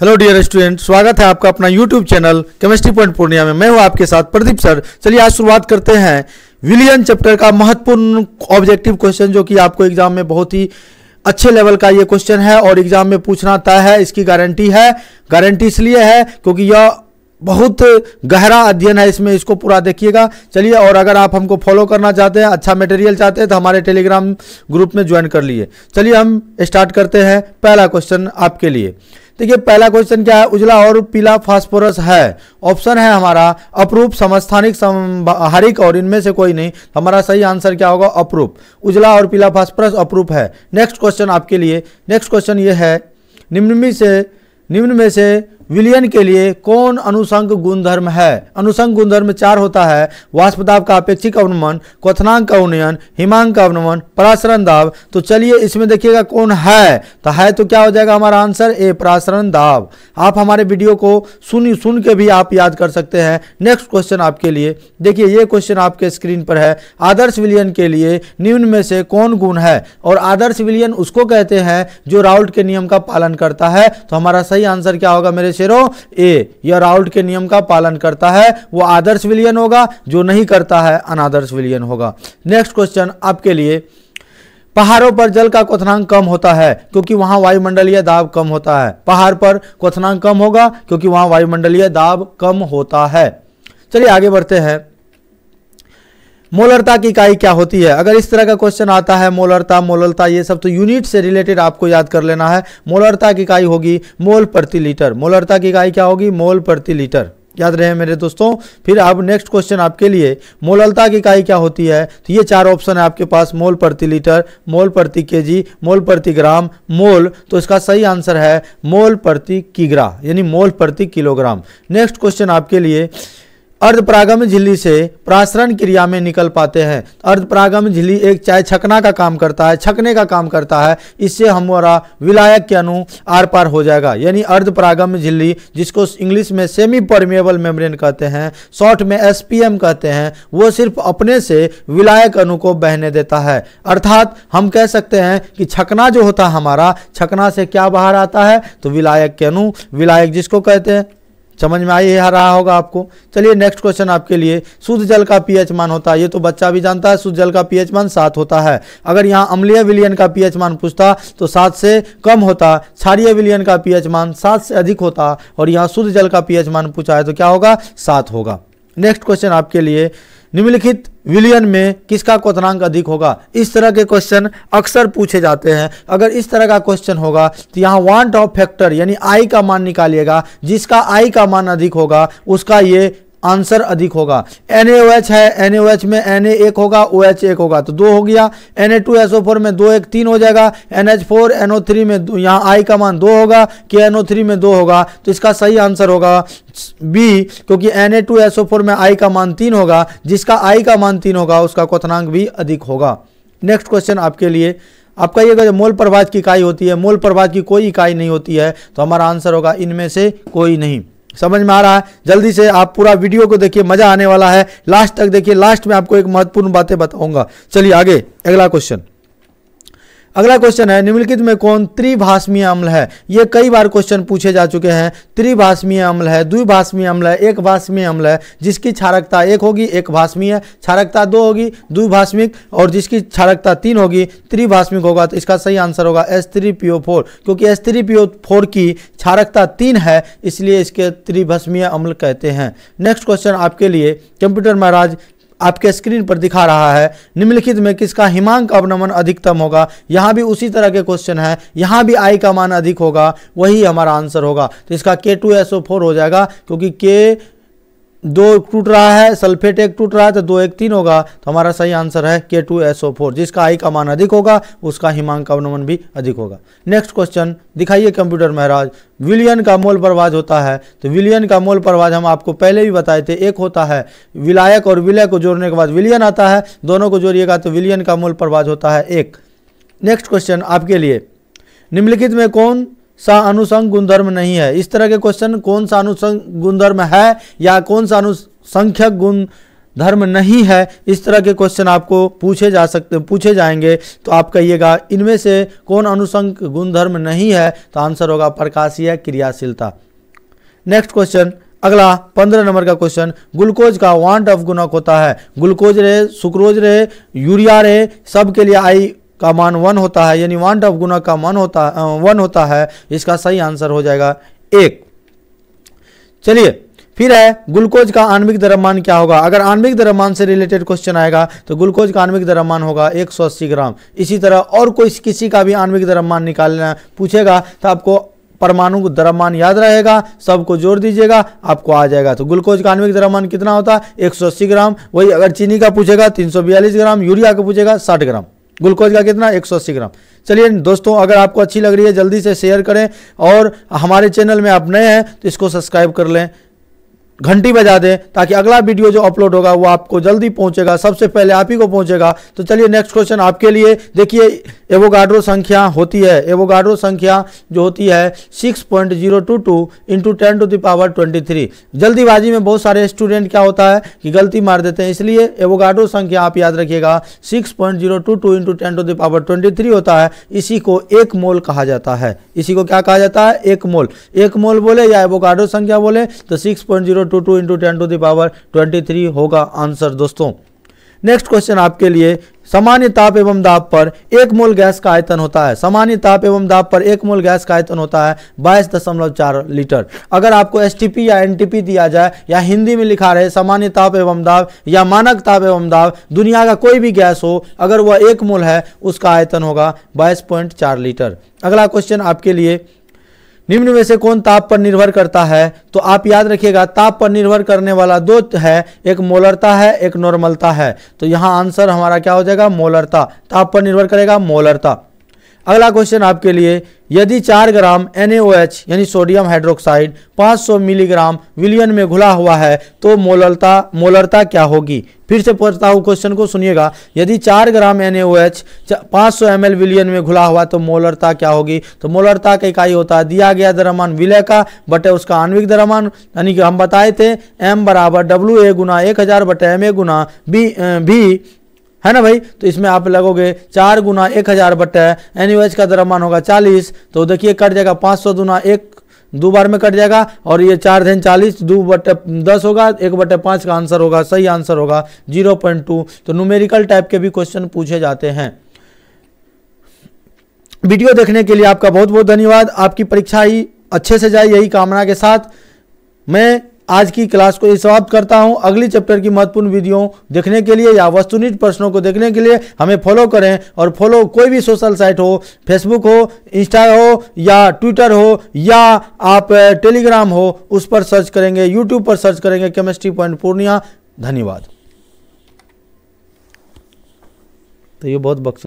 hello dear student स्वागत है आपका अपना YouTube channel chemistry point Purnia में मैं हूं आपके साथ प्रदीप सर चलिए आज शुरुआत करते हैं विलियन चैप्टर का महत्वपूर्ण ऑब्जेक्टिव क्वेश्चन जो कि आपको एग्जाम में बहुत ही अच्छे लेवल का ये क्वेश्चन है और एग्जाम में पूछना तय है इसकी गारंटी है गारंटी इसलिए है क्योंकि यह बहुत गहरा अध्ययन है इसमें इसको पूरा देखिएगा चलिए और अगर आप हमको फॉलो करना चाहते हैं अच्छा मटेरियल चाहते हैं तो हमारे टेलीग्राम ग्रुप में ज्वाइन कर लिए चलिए हम स्टार्ट करते हैं पहला क्वेश्चन आपके लिए देखिए पहला क्वेश्चन क्या है उजला और पीला फास्फोरस है ऑप्शन है हमारा अप्रूप समस्थानिक हरिक और इनमें से कोई नहीं हमारा सही आंसर क्या होगा अप्रूप उजला और पीला फास्फोरस अप्रूप है नेक्स्ट क्वेश्चन आपके लिए नेक्स्ट क्वेश्चन ये है निम्न में से निम्न में से विलियन के लिए कौन अनुसंग गुणधर्म है अनुसंग गुणधर्म चार होता है वाष्पदाब का अपेक्षिक अवनमन क्वनांग का उन्नयन हिमांग का अवनमन पराशरण दाब तो चलिए इसमें देखिएगा कौन है तो है तो क्या हो जाएगा हमारा आंसर ए पराशरण दाब आप हमारे वीडियो को सुन सुन के भी आप याद कर सकते हैं नेक्स्ट क्वेश्चन आपके लिए देखिए ये क्वेश्चन आपके स्क्रीन पर है आदर्श विलियन के लिए निम्न में से कौन गुण है और आदर्श विलियन उसको कहते हैं जो राउल्ट के नियम का पालन करता है तो हमारा सही आंसर क्या होगा मेरे शेरों ए यह राउल्ट के नियम का पालन करता है वो आदर्श विलियन होगा जो नहीं करता है अनादर्श विलियन होगा नेक्स्ट क्वेश्चन आपके लिए पहाड़ों पर जल का क्वथनांक कम होता है क्योंकि वहां वायुमंडलीय दाब कम होता है पहाड़ पर क्वथनांक कम होगा क्योंकि वहां वायुमंडलीय दाब कम होता है चलिए आगे बढ़ते हैं मोलरता की इकाई क्या होती है अगर इस तरह का क्वेश्चन आता है मोलरता मोललता ये सब तो यूनिट से रिलेटेड आपको याद कर लेना है मोलरता की इकाई होगी मोल प्रति लीटर मोलरता की इकाई क्या होगी मोल प्रति लीटर याद रहे मेरे दोस्तों फिर अब नेक्स्ट क्वेश्चन आपके लिए मोललता की इकाई क्या होती है तो ये चार ऑप्शन है आपके पास मोल प्रति लीटर मोल प्रति केजी मोल प्रति ग्राम मोल तो इसका सही आंसर है मोल प्रति किग्रा यानी मोल प्रति किलोग्राम नेक्स्ट क्वेश्चन आपके लिए अर्धप्रागम झिल्ली से प्रासरण क्रिया में निकल पाते हैं अर्धप्रागम झिल्ली एक चाय छकना का काम करता है छकने का काम करता है इससे हमारा विलायक के अनु आर पार हो जाएगा यानी अर्धप्रागम झिल्ली जिसको इंग्लिश में सेमी परमिएबल मेम्ब्रेन कहते हैं शॉर्ट में एस कहते हैं वो सिर्फ अपने से विलायक अणु को बहने देता है अर्थात हम कह सकते हैं कि छकना जो होता है हमारा छकना से क्या बाहर आता है तो विलायक के अनु विलायक जिसको कहते हैं समझ में आई आ रहा होगा आपको चलिए नेक्स्ट क्वेश्चन आपके लिए शुद्ध जल का पीएच मान होता है ये तो बच्चा भी जानता है शुद्ध जल का पीएच मान सात होता है अगर यहाँ अम्लीय विलियन का पीएच मान पूछता तो सात से कम होता क्षारीय विलियन का पीएच मान सात से अधिक होता और यहाँ शुद्ध जल का पीएच मान पूछा है तो क्या होगा सात होगा नेक्स्ट क्वेश्चन आपके लिए निम्नलिखित विलियन में किसका क्वनांक अधिक होगा इस तरह के क्वेश्चन अक्सर पूछे जाते हैं अगर इस तरह का क्वेश्चन होगा तो यहाँ वांट ऑफ फैक्टर यानी आई का मान निकालिएगा जिसका आई का मान अधिक होगा उसका ये आंसर अधिक होगा एन है एन में एन एक होगा ओ OH एक होगा तो दो हो गया N A two S O four में दो एक तीन हो जाएगा N H four N O three में यहाँ आई का मान दो होगा कि एन ओ थ्री में दो होगा तो इसका सही आंसर होगा बी क्योंकि N A two S O four में आई का मान तीन होगा जिसका आई का मान तीन होगा उसका क्वनांक भी अधिक होगा नेक्स्ट क्वेश्चन आपके लिए आपका ये जो मोल प्रभाज की इकाई होती है मोल प्रभाज की कोई इकाई नहीं होती है तो हमारा आंसर होगा इनमें से कोई नहीं समझ में आ रहा है जल्दी से आप पूरा वीडियो को देखिए मजा आने वाला है लास्ट तक देखिए लास्ट में आपको एक महत्वपूर्ण बातें बताऊंगा चलिए आगे अगला क्वेश्चन अगला क्वेश्चन है निम्नलिखित में कौन त्रिभाषमीय अम्ल है ये कई बार क्वेश्चन पूछे जा चुके हैं त्रिभाषमीय अम्ल है द्विभाषमीय अम्ल है एक भाषमीय अम्ल है जिसकी क्षारकता एक होगी एक भाषमीय क्षारकता दो होगी द्विभाषमिक और जिसकी क्षारकता तीन होगी त्रिभाषमिक होगा तो इसका सही आंसर होगा एस थ्री पीओ फोर क्योंकि S three P O four की क्षारकता तीन है इसलिए इसके त्रिभाषमीय अम्ल कहते हैं नेक्स्ट क्वेश्चन आपके लिए कंप्यूटर महाराज आपके स्क्रीन पर दिखा रहा है निम्नलिखित में किसका हिमांक अवनमन अधिकतम होगा यहाँ भी उसी तरह के क्वेश्चन है यहाँ भी आई का मान अधिक होगा वही हमारा आंसर होगा तो इसका के टू एस ओ फोर हो जाएगा क्योंकि के दो टूट रहा है सल्फेट एक टूट रहा है तो दो एक तीन होगा तो हमारा सही आंसर है के टू एस ओ फोर जिसका आई का मान अधिक होगा उसका हिमांक का अवनमन भी अधिक होगा नेक्स्ट क्वेश्चन दिखाइए कंप्यूटर महाराज विलियन का मोल परवाज होता है तो विलियन का मोल प्रवाज हम आपको पहले भी बताए थे एक होता है विलायक और विलय को जोड़ने के बाद विलियन आता है दोनों को जोड़िएगा तो विलियन का मोल प्रवाज होता है एक नेक्स्ट क्वेश्चन आपके लिए निम्नलिखित में कौन सा अनुसंग गुणधर्म नहीं है इस तरह के क्वेश्चन कौन सा अनुसंग गुणधर्म है या कौन सा अनुसंख्यक गुण धर्म नहीं है इस तरह के क्वेश्चन आपको पूछे जा सकते पूछे जाएंगे तो आप कहिएगा इनमें से कौन अनुसंग गुणधर्म नहीं है तो आंसर होगा प्रकाशीय क्रियाशीलता नेक्स्ट क्वेश्चन अगला पंद्रह नंबर का क्वेश्चन ग्लूकोज का वांट ऑफ गुणक होता है ग्लूकोज रहे सुक्रोज रहे यूरिया रहे सब के लिए आई का मान वन होता है यानी वन ऑफ गुना का मान होता वन होता है इसका सही आंसर हो जाएगा एक चलिए फिर है ग्लूकोज का आणविक द्रव्यमान क्या होगा अगर आणविक द्रव्यमान से रिलेटेड क्वेश्चन आएगा तो ग्लूकोज का आणविक द्रव्यमान होगा 180 ग्राम इसी तरह और कोई किसी का भी आणविक द्रव्यमान निकालना पूछेगा तो आपको परमाणु द्रव्यमान याद रहेगा सबको जोड़ दीजिएगा आपको आ जाएगा तो ग्लूकोज का आणविक द्रव्यमान कितना होता है अस्सी ग्राम वही अगर चीनी का पूछेगा बयालीस ग्राम यूरिया का पूछेगा साठ ग्राम ग्लूकोज का कितना 180 ग्राम चलिए दोस्तों अगर आपको अच्छी लग रही है जल्दी से शेयर करें और हमारे चैनल में आप नए हैं तो इसको सब्सक्राइब कर लें घंटी बजा दें ताकि अगला वीडियो जो अपलोड होगा वो आपको जल्दी पहुंचेगा सबसे पहले आप ही को पहुंचेगा तो चलिए नेक्स्ट क्वेश्चन आपके लिए देखिए एवोगाड्रो संख्या होती है एवोगाड्रो संख्या जो होती है six point zero two two into ten to the power twenty three जल्दीबाजी में बहुत सारे स्टूडेंट क्या होता है कि गलती मार देते हैं इसलिए एवोगाड्रो संख्या आप याद रखिएगा six point zero two two into ten to the power twenty three होता है इसी को एक मोल कहा जाता है इसी को क्या कहा जाता है एक मोल एक मोल बोले या एवोगाड्रो संख्या बोले तो six point zero two two into ten to the power twenty three होगा आंसर दोस्तों नेक्स्ट क्वेश्चन आपके लिए सामान्य ताप एवं दाब पर एक मोल गैस का आयतन होता है सामान्य ताप एवं दाब पर एक मोल गैस का आयतन होता है बाईस दशमलव चार लीटर अगर आपको एस या एन दिया जाए या हिंदी में लिखा रहे सामान्य ताप एवं दाब या मानक ताप एवं दाब दुनिया का कोई भी गैस हो अगर वह एक मोल है उसका आयतन होगा बाईस लीटर अगला क्वेश्चन आपके लिए निम्न में से कौन ताप पर निर्भर करता है तो आप याद रखिएगा ताप पर निर्भर करने वाला दो है एक मोलरता है एक नॉर्मलता है तो यहाँ आंसर हमारा क्या हो जाएगा मोलरता ताप पर निर्भर करेगा मोलरता अगला क्वेश्चन आपके लिए यदि 4 ग्राम NaOH यानी सोडियम हाइड्रोक्साइड 500 मिलीग्राम विलियन में घुला हुआ है तो मोलरता मोलरता क्या होगी फिर से पूछता हूँ क्वेश्चन को सुनिएगा यदि 4 ग्राम NaOH 500 ml विलियन में घुला हुआ तो मोलरता क्या होगी तो मोलरता का इकाई होता है दिया गया दरमान विलय का बटे उसका आणविक दरमान यानी कि हम बताए थे एम बराबर डब्ल्यू ए गुना एक हज़ार बटे एम ए गुना बी भी है ना भाई तो इसमें आप लगोगे चार गुना एक हज़ार बटे एन का द्रव्यमान होगा चालीस तो देखिए कट जाएगा पाँच सौ गुना एक दो बार में कट जाएगा और ये चार धन चालीस दो बटे दस होगा एक बटे पाँच का आंसर होगा सही आंसर होगा जीरो पॉइंट टू तो न्यूमेरिकल टाइप के भी क्वेश्चन पूछे जाते हैं वीडियो देखने के लिए आपका बहुत बहुत धन्यवाद आपकी परीक्षा ही अच्छे से जाए यही कामना के साथ मैं आज की क्लास को यही समाप्त करता हूं अगली चैप्टर की महत्वपूर्ण वीडियो देखने के लिए या वस्तुनिष्ठ प्रश्नों को देखने के लिए हमें फॉलो करें और फॉलो कोई भी सोशल साइट हो फेसबुक हो इंस्टा हो या ट्विटर हो या आप टेलीग्राम हो उस पर सर्च करेंगे यूट्यूब पर सर्च करेंगे केमिस्ट्री पॉइंट पूर्णिया धन्यवाद तो ये बहुत बक्स